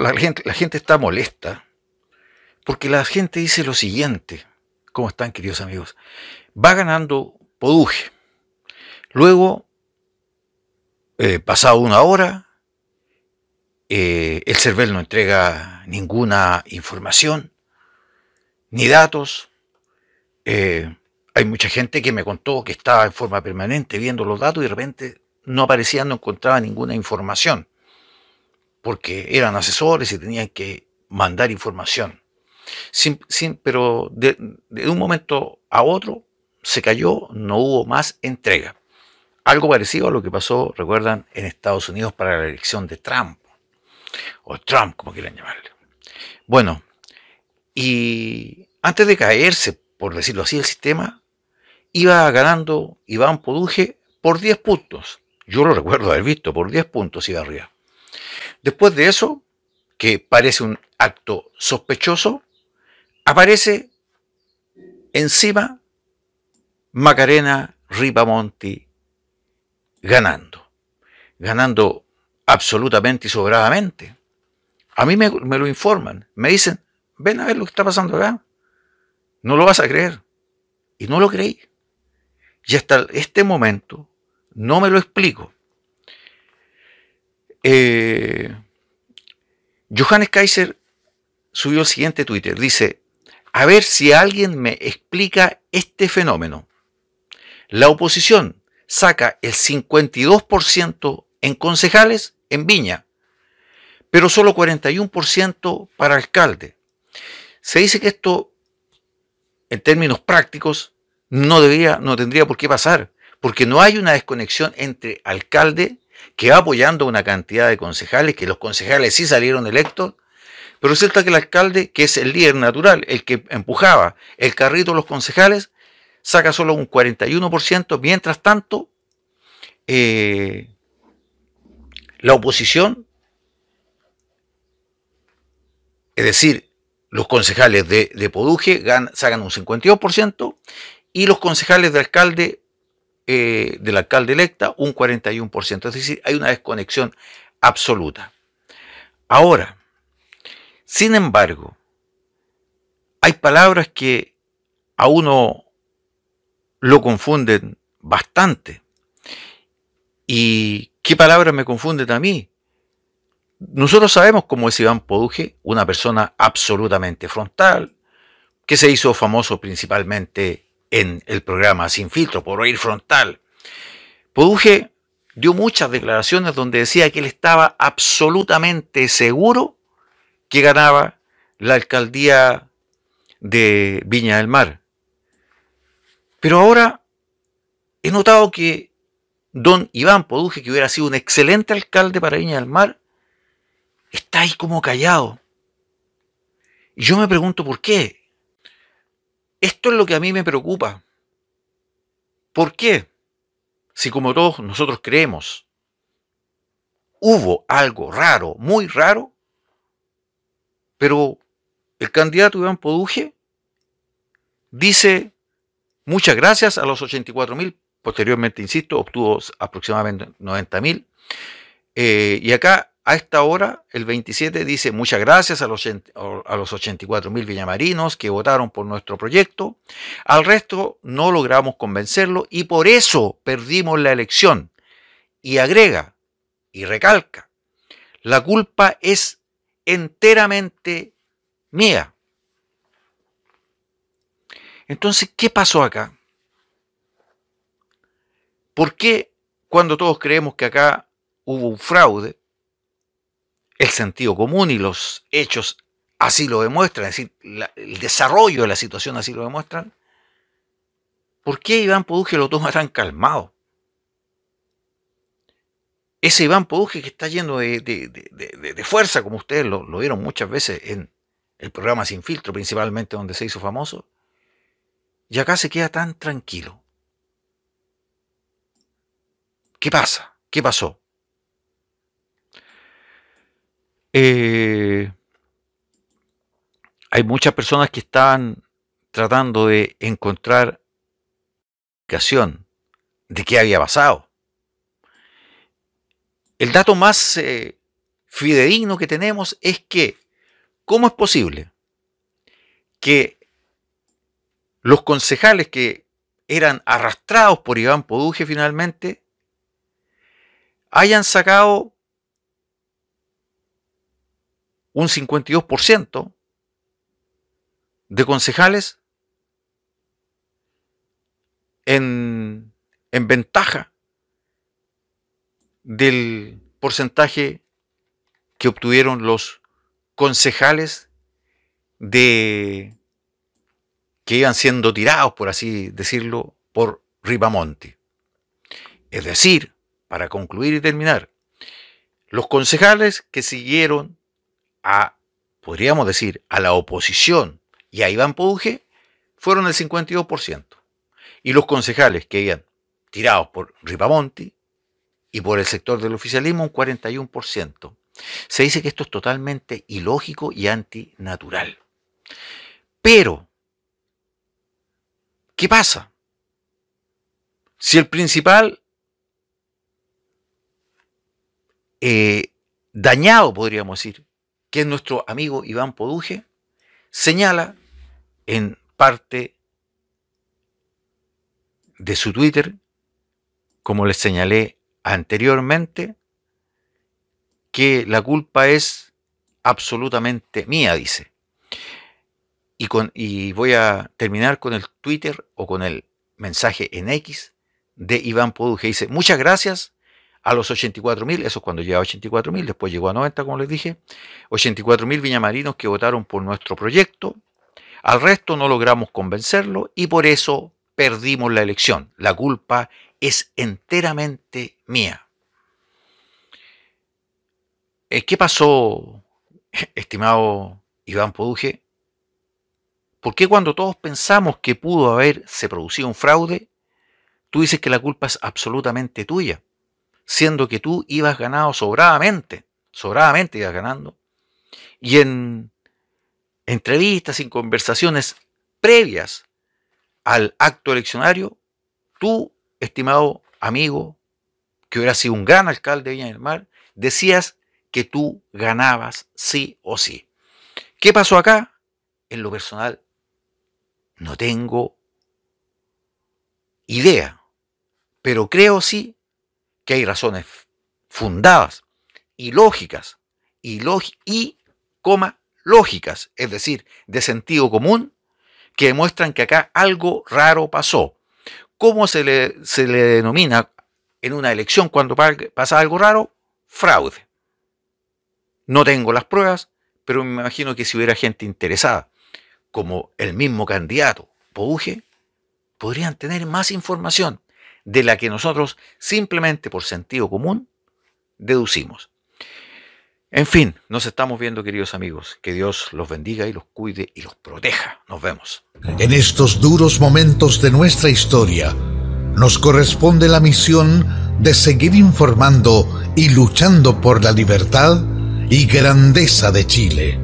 la, gente, la gente está molesta porque la gente dice lo siguiente, ¿cómo están queridos amigos? Va ganando Poduje, luego, eh, pasado una hora, eh, el CERVEL no entrega ninguna información, ni datos, eh, hay mucha gente que me contó que estaba en forma permanente viendo los datos y de repente no aparecía, no encontraba ninguna información porque eran asesores y tenían que mandar información. Sin, pero de, un momento a otro se cayó, no hubo más entrega. Algo parecido a lo que pasó, recuerdan, en Estados Unidos para la elección de Trump, o Trump, como quieran llamarle. Bueno, y antes de caerse, por decirlo así, el sistema, iba ganando Iván Poduje por 10 puntos. Yo lo recuerdo haber visto, por 10 puntos iba arriba. Después de eso, que parece un acto sospechoso, aparece encima Macarena Ripamonti ganando, ganando absolutamente y sobradamente. A mí me, me, lo informan, me dicen, ven a ver lo que está pasando acá, no lo vas a creer. Y no lo creí. Y hasta este momento no me lo explico. Eh, Johannes Kaiser subió el siguiente Twitter. Dice, a ver si alguien me explica este fenómeno. La oposición saca el 52% en concejales en Viña, pero solo 41% para alcalde. Se dice que esto, en términos prácticos, no, debía, no tendría por qué pasar, porque no hay una desconexión entre alcalde que va apoyando una cantidad de concejales, que los concejales sí salieron electos, pero resulta que el alcalde, que es el líder natural, el que empujaba el carrito de los concejales, saca solo un 41%, mientras tanto, eh, la oposición, es decir, los concejales de, Poduje gan, sacan un 52% y los concejales de alcalde eh, del alcalde electa, un 41%. Es decir, hay una desconexión absoluta. Ahora, sin embargo, hay palabras que a uno lo confunden bastante. ¿Y qué palabras me confunden a mí? Nosotros sabemos cómo es Iván Poduje, una persona absolutamente frontal, que se hizo famoso principalmente en el programa Sin Filtro por Oír Frontal, Poduje dio muchas declaraciones donde decía que él estaba absolutamente seguro que ganaba la alcaldía de Viña del Mar. Pero ahora he notado que don Iván Poduje, que hubiera sido un excelente alcalde para Viña del Mar, está ahí como callado. Y yo me pregunto por qué. Esto es lo que a mí me preocupa. ¿Por qué? Si como todos nosotros creemos, hubo algo raro, muy raro, pero el candidato Iván Poduje dice muchas gracias a los 84 mil, posteriormente, insisto, obtuvo aproximadamente 90 mil, eh, y acá a esta hora, el 27 dice muchas gracias a los, a los 84 mil villamarinos que votaron por nuestro proyecto. Al resto no logramos convencerlo y por eso perdimos la elección. Y agrega y recalca, la culpa es enteramente mía. Entonces, ¿qué pasó acá? ¿Por qué cuando todos creemos que acá hubo un fraude, el sentido común y los hechos así lo demuestran, decir, el desarrollo de la situación así lo demuestran, ¿por qué Iván Poduje lo toma tan calmado? Ese Iván Poduje que está yendo de, fuerza, como ustedes lo, lo vieron muchas veces en el programa Sin Filtro, principalmente donde se hizo famoso, y acá se queda tan tranquilo. ¿Qué pasa? ¿Qué pasó? Eh, hay muchas personas que están tratando de encontrar explicación de qué había pasado. El dato más eh, fidedigno que tenemos es que, ¿cómo es posible que los concejales que eran arrastrados por Iván Poduje finalmente hayan sacado un 52% de concejales en, ventaja del porcentaje que obtuvieron los concejales de que iban siendo tirados, por así decirlo, por Ribamonte. Es decir, para concluir y terminar, los concejales que siguieron a, podríamos decir, a la oposición y a Iván Pouge fueron el 52%. Y los concejales que iban tirados por Ripamonti y por el sector del oficialismo un 41%. Se dice que esto es totalmente ilógico y antinatural. Pero, ¿qué pasa? Si el principal eh, dañado, podríamos decir, que es nuestro amigo Iván Poduje, señala en parte de su Twitter, como les señalé anteriormente, que la culpa es absolutamente mía, dice. Y, con, y voy a terminar con el Twitter o con el mensaje en X de Iván Poduje. Dice, muchas gracias a los mil, eso es cuando llegaba a mil. después llegó a 90, como les dije, mil viñamarinos que votaron por nuestro proyecto, al resto no logramos convencerlo y por eso perdimos la elección. La culpa es enteramente mía. Eh, ¿Qué pasó, estimado Iván Poduje? ¿Por qué cuando todos pensamos que pudo haberse producido un fraude, tú dices que la culpa es absolutamente tuya? siendo que tú ibas ganado sobradamente, sobradamente ibas ganando. Y en entrevistas y conversaciones previas al acto eleccionario, tú, estimado amigo, que hubiera sido un gran alcalde de Viña del Mar, decías que tú ganabas sí o sí. ¿Qué pasó acá? En lo personal, no tengo idea, pero creo sí que hay razones fundadas y lógicas y, coma, lógicas, es decir, de sentido común, que demuestran que acá algo raro pasó. ¿Cómo se le, se le denomina en una elección cuando pasa algo raro? Fraude. No tengo las pruebas, pero me imagino que si hubiera gente interesada, como el mismo candidato Pouge, podrían tener más información de la que nosotros simplemente por sentido común deducimos. En fin, nos estamos viendo, queridos amigos. Que Dios los bendiga y los cuide y los proteja. Nos vemos. En estos duros momentos de nuestra historia, nos corresponde la misión de seguir informando y luchando por la libertad y grandeza de Chile.